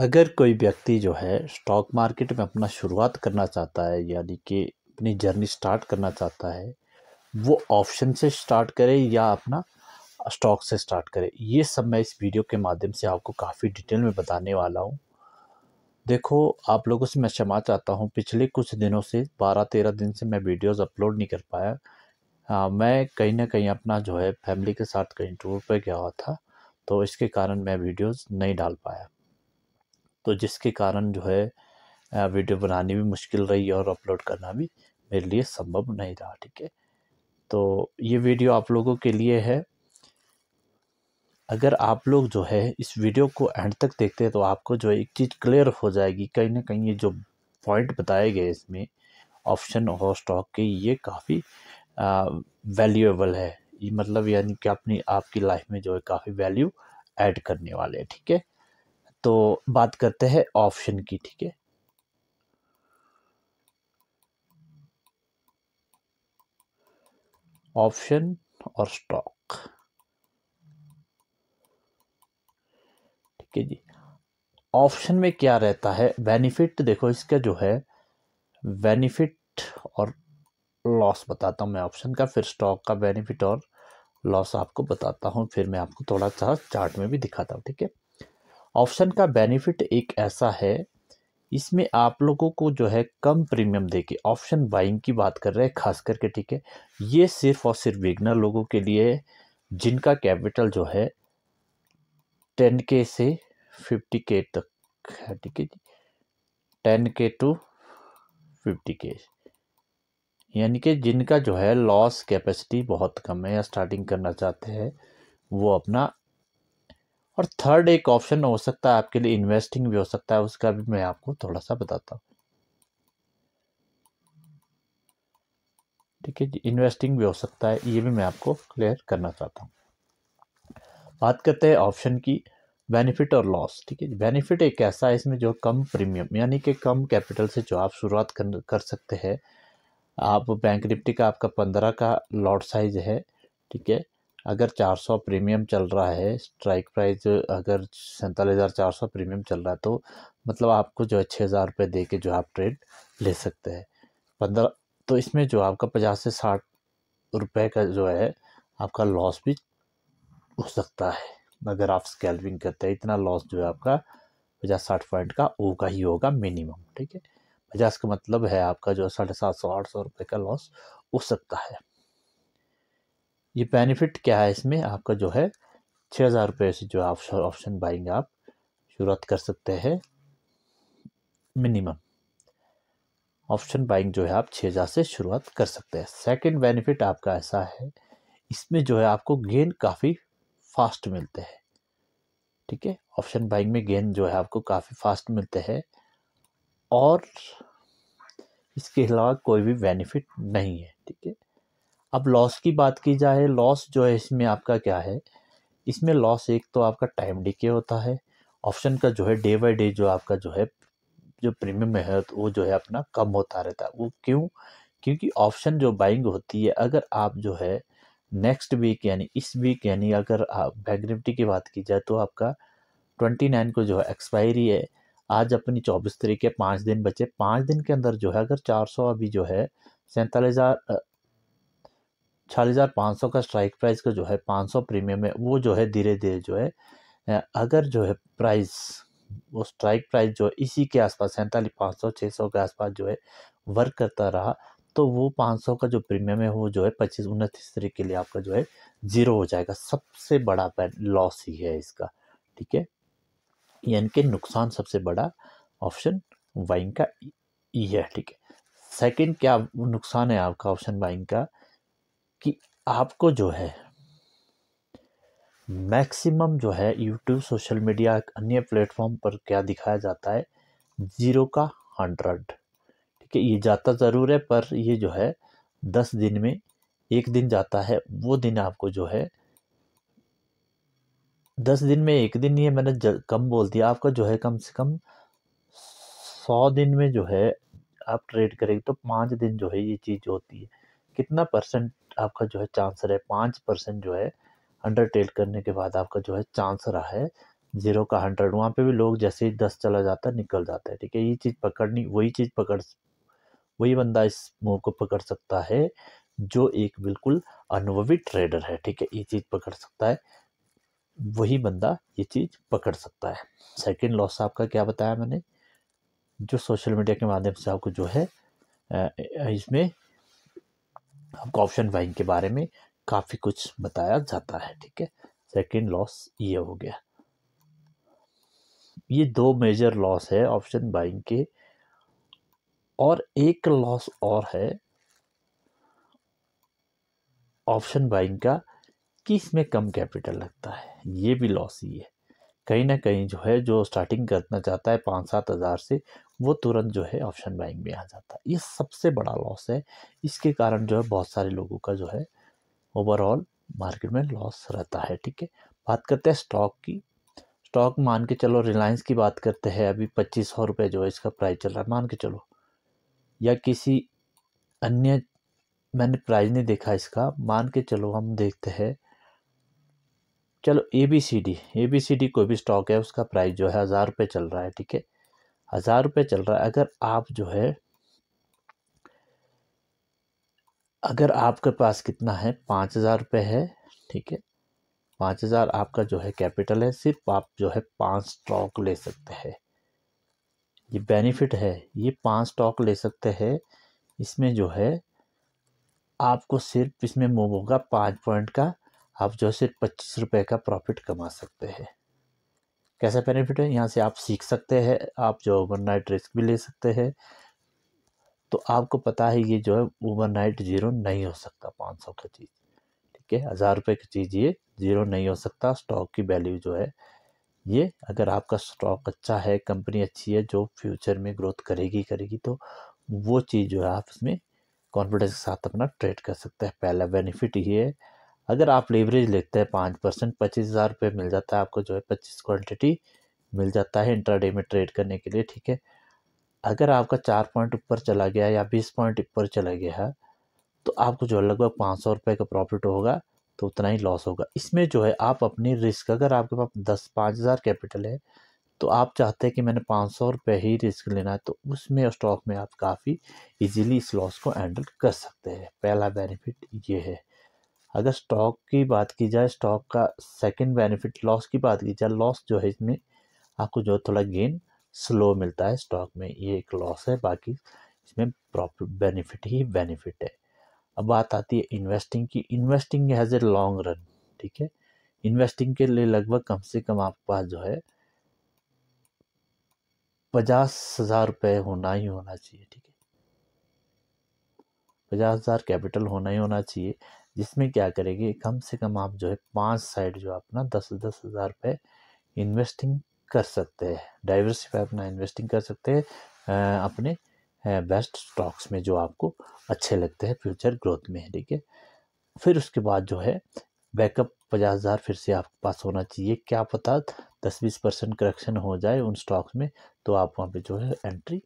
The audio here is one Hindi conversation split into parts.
अगर कोई व्यक्ति जो है स्टॉक मार्केट में अपना शुरुआत करना चाहता है यानी कि अपनी जर्नी स्टार्ट करना चाहता है वो ऑप्शन से स्टार्ट करे या अपना स्टॉक से स्टार्ट करे ये सब मैं इस वीडियो के माध्यम से आपको काफ़ी डिटेल में बताने वाला हूँ देखो आप लोगों से मैं क्षमा चाहता हूँ पिछले कुछ दिनों से बारह तेरह दिन से मैं वीडियोस अपलोड नहीं कर पाया आ, मैं कहीं ना कहीं अपना जो है फैमिली के साथ कहीं टूर पर गया हुआ था तो इसके कारण मैं वीडियोज़ नहीं डाल पाया तो जिसके कारण जो है वीडियो बनानी भी मुश्किल रही और अपलोड करना भी मेरे लिए संभव नहीं रहा ठीक है तो ये वीडियो आप लोगों के लिए है अगर आप लोग जो है इस वीडियो को एंड तक देखते हैं तो आपको जो है एक चीज़ क्लियर हो जाएगी कहीं ना कहीं ये जो पॉइंट बताए गए इसमें ऑप्शन और स्टॉक के ये काफ़ी वैल्यूएबल है मतलब यानी कि अपनी आपकी लाइफ में जो है काफ़ी वैल्यू ऐड करने वाले हैं ठीक है तो बात करते हैं ऑप्शन की ठीक है ऑप्शन और स्टॉक ठीक है जी ऑप्शन में क्या रहता है बेनिफिट देखो इसका जो है बेनिफिट और लॉस बताता हूँ मैं ऑप्शन का फिर स्टॉक का बेनिफिट और लॉस आपको बताता हूँ फिर मैं आपको थोड़ा सा चार्ट में भी दिखाता हूँ ठीक है ऑप्शन का बेनिफिट एक ऐसा है इसमें आप लोगों को जो है कम प्रीमियम दे के ऑप्शन बाइंग की बात कर रहे हैं खास करके ठीक है ये सिर्फ और सिर्फ बिगनर लोगों के लिए जिनका कैपिटल जो है टेन के से फिफ्टी के तक है ठीक है जी टेन के टू फिफ्टी के यानी कि जिनका जो है लॉस कैपेसिटी बहुत कम है या स्टार्टिंग करना चाहते हैं वो अपना और थर्ड एक ऑप्शन हो सकता है आपके लिए इन्वेस्टिंग भी हो सकता है उसका भी मैं आपको थोड़ा सा बताता हूँ ठीक है जी इन्वेस्टिंग भी हो सकता है ये भी मैं आपको क्लियर करना चाहता हूँ बात करते हैं ऑप्शन की बेनिफिट और लॉस ठीक है बेनिफिट एक ऐसा है इसमें जो कम प्रीमियम यानी कि कम कैपिटल से जो आप शुरुआत कर कर सकते हैं आप बैंक निफ्टी का आपका पंद्रह का लॉट साइज है ठीक है अगर 400 प्रीमियम चल रहा है स्ट्राइक प्राइस अगर सैंतालीस हज़ार चार सौ प्रीमियम चल रहा है तो मतलब आपको जो है छः हज़ार रुपये दे के जो आप ट्रेड ले सकते हैं पंद्रह तो इसमें जो आपका पचास से साठ रुपये का जो है आपका लॉस भी हो सकता है अगर आप स्कैल्पिंग करते हैं इतना लॉस जो है आपका पचास साठ पॉइंट का होगा ही होगा मिनिमम ठीक है पचास का मतलब है आपका जो है साढ़े सात सौ आठ सौ रुपये का लॉस हो सकता है ये बेनिफिट क्या है इसमें आपका जो है छः हज़ार रुपये से जो है ऑप्शन बाइंग आप शुरुआत कर सकते हैं मिनिमम ऑप्शन बाइंग जो है आप छः हज़ार से शुरुआत कर सकते हैं सेकंड बेनिफिट आपका ऐसा है इसमें जो है आपको गेन काफ़ी फास्ट मिलते हैं ठीक है ऑप्शन बाइंग में गेन जो है आपको काफ़ी फास्ट मिलते हैं और इसके अलावा कोई भी बेनिफिट नहीं है ठीक है अब लॉस की बात की जाए लॉस जो है इसमें आपका क्या है इसमें लॉस एक तो आपका टाइम डिके होता है ऑप्शन का जो है डे बाई डे जो आपका जो है जो प्रीमियम है तो वो जो है अपना कम होता रहता है वो क्यों क्योंकि ऑप्शन जो बाइंग होती है अगर आप जो है नेक्स्ट वीक यानी इस वीक यानी अगर आप बैंक निफ्टी की बात की जाए तो आपका ट्वेंटी नाइन को जो है एक्सपायरी है आज अपनी चौबीस तरीके पाँच दिन बचे पाँच दिन के अंदर जो है अगर चार सौ अभी जो है सैंतालीस हज़ार चालीस हज़ार पाँच सौ का स्ट्राइक प्राइस का जो है पाँच सौ प्रीमियम है वो जो है धीरे धीरे जो है अगर जो है प्राइस वो स्ट्राइक प्राइस जो है इसी के आसपास सैंतालीस पाँच सौ छः सौ के आसपास जो है वर्क करता रहा तो वो पाँच सौ का जो प्रीमियम है वो जो है पच्चीस उनतीस तरीके के लिए आपका जो है ज़ीरो हो जाएगा सबसे बड़ा लॉस ही है इसका ठीक है यानी कि नुकसान सबसे बड़ा ऑप्शन बाइंग का ये है ठीक है सेकंड क्या नुकसान है आपका ऑप्शन बाइंग का कि आपको जो है मैक्सिमम जो है यूट्यूब सोशल मीडिया अन्य प्लेटफॉर्म पर क्या दिखाया जाता है ज़ीरो का हंड्रेड ठीक है ये जाता ज़रूर है पर ये जो है दस दिन में एक दिन जाता है वो दिन आपको जो है दस दिन में एक दिन ये मैंने कम बोल दिया आपका जो है कम से कम सौ दिन में जो है आप ट्रेड करेंगे तो पाँच दिन जो है ये चीज़ होती है कितना परसेंट आपका जो है चांसर है पाँच परसेंट जो है अंडरटेक करने के बाद आपका जो है चांस रहा है ज़ीरो का हंड्रेड वहाँ पे भी लोग जैसे ही दस चला जाता है निकल जाता है ठीक है ये चीज़ पकड़नी वही चीज़ पकड़ वही बंदा इस मूव को पकड़ सकता है जो एक बिल्कुल अनुभवी ट्रेडर है ठीक है ये चीज़ पकड़ सकता है वही बंदा ये चीज़ पकड़ सकता है सेकेंड लॉस आपका क्या बताया मैंने जो सोशल मीडिया के माध्यम से आपको जो है इसमें आपको ऑप्शन बाइंग के बारे में काफ़ी कुछ बताया जाता है ठीक है सेकेंड लॉस ये हो गया ये दो मेजर लॉस है ऑप्शन बाइंग के और एक लॉस और है ऑप्शन बाइंग का कि इसमें कम कैपिटल लगता है ये भी लॉस ही है कहीं ना कहीं जो है जो स्टार्टिंग करना चाहता है पाँच सात हज़ार से वो तुरंत जो है ऑप्शन बाइंग में आ जाता है ये सबसे बड़ा लॉस है इसके कारण जो है बहुत सारे लोगों का जो है ओवरऑल मार्केट में लॉस रहता है ठीक है बात करते हैं स्टॉक की स्टॉक मान के चलो रिलायंस की बात करते हैं अभी पच्चीस सौ रुपये जो है इसका प्राइस चल रहा है मान के चलो या किसी अन्य मैंने प्राइस नहीं देखा इसका मान के चलो हम देखते हैं चलो A B C D A B C D कोई भी स्टॉक है उसका प्राइस जो है हज़ार रुपये चल रहा है ठीक है हज़ार रुपये चल रहा है अगर आप जो है अगर आपके पास कितना है पाँच हज़ार रुपये है ठीक है पाँच हज़ार आपका जो है कैपिटल है सिर्फ आप जो है पांच स्टॉक ले सकते हैं ये बेनिफिट है ये पांच स्टॉक ले सकते हैं इसमें जो है आपको सिर्फ इसमें मूव होगा पाँच पॉइंट का आप जो है सिर्फ पच्चीस रुपये का प्रॉफिट कमा सकते हैं कैसा बेनिफिट है यहाँ से आप सीख सकते हैं आप जो ओवरनाइट रिस्क भी ले सकते हैं तो आपको पता है ये जो है ओवरनाइट ज़ीरो नहीं हो सकता पाँच सौ का चीज़ ठीक है हज़ार रुपये की चीज़ ये ज़ीरो नहीं हो सकता स्टॉक की वैल्यू जो है ये अगर आपका स्टॉक अच्छा है कंपनी अच्छी है जो फ्यूचर में ग्रोथ करेगी करेगी तो वो चीज़ जो है आप इसमें कॉन्फिडेंस के साथ अपना ट्रेड कर सकते हैं पहला बेनिफिट ये है अगर आप लेवरेज लेते हैं पाँच परसेंट पच्चीस हज़ार रुपये मिल जाता है आपको जो है पच्चीस क्वांटिटी मिल जाता है इंट्राडे में ट्रेड करने के लिए ठीक है अगर आपका चार पॉइंट ऊपर चला गया या बीस पॉइंट ऊपर चला गया है तो आपको जो है लगभग पाँच सौ रुपये का प्रॉफिट होगा तो उतना ही लॉस होगा इसमें जो है आप अपनी रिस्क अगर आपके पास दस पाँच हज़ार कैपिटल है तो आप चाहते हैं कि मैंने पाँच सौ रुपये ही रिस्क लेना है तो उसमें स्टॉक में आप काफ़ी इजीली इस लॉस को हैंडल कर सकते हैं पहला बेनिफिट ये है अगर स्टॉक की बात की जाए स्टॉक का सेकंड बेनिफिट लॉस की बात की जाए लॉस जो है इसमें आपको जो थोड़ा गेन स्लो मिलता है स्टॉक में ये एक लॉस है बाकी इसमें प्रॉफिट बेनिफिट ही बेनिफिट है अब बात आती है इन्वेस्टिंग की investing has a long run ठीक है इन्वेस्टिंग के लिए लगभग कम से कम आपके पास जो है पचास हज़ार रुपये होना ही होना चाहिए ठीक है पचास हज़ार कैपिटल होना ही होना चाहिए जिसमें क्या करेगी कम से कम आप जो है पांच साइड जो अपना दस दस हज़ार रुपये इन्वेस्टिंग कर सकते हैं डाइवर्सिफाई अपना इन्वेस्टिंग कर सकते हैं अपने बेस्ट स्टॉक्स में जो आपको अच्छे लगते हैं फ्यूचर ग्रोथ में ठीक है फिर उसके बाद जो है बैकअप पचास हज़ार फिर से आपके पास होना चाहिए क्या पता दस बीस परसेंट करेक्शन हो जाए उन स्टॉक्स में तो आप वहाँ पे जो है एंट्री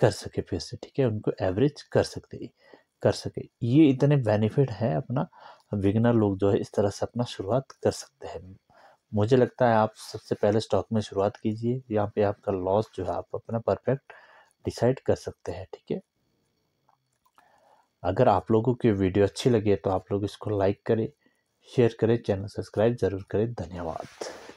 कर सके फिर से ठीक है उनको एवरेज कर सकते हैं कर सके ये इतने बेनिफिट हैं अपना विगनर लोग जो है इस तरह से अपना शुरुआत कर सकते हैं मुझे लगता है आप सबसे पहले स्टॉक में शुरुआत कीजिए यहाँ पे आपका लॉस जो है आप अपना परफेक्ट डिसाइड कर सकते हैं ठीक है अगर आप लोगों की वीडियो अच्छी है तो आप लोग इसको लाइक करें शेयर करें चैनल सब्सक्राइब ज़रूर करें धन्यवाद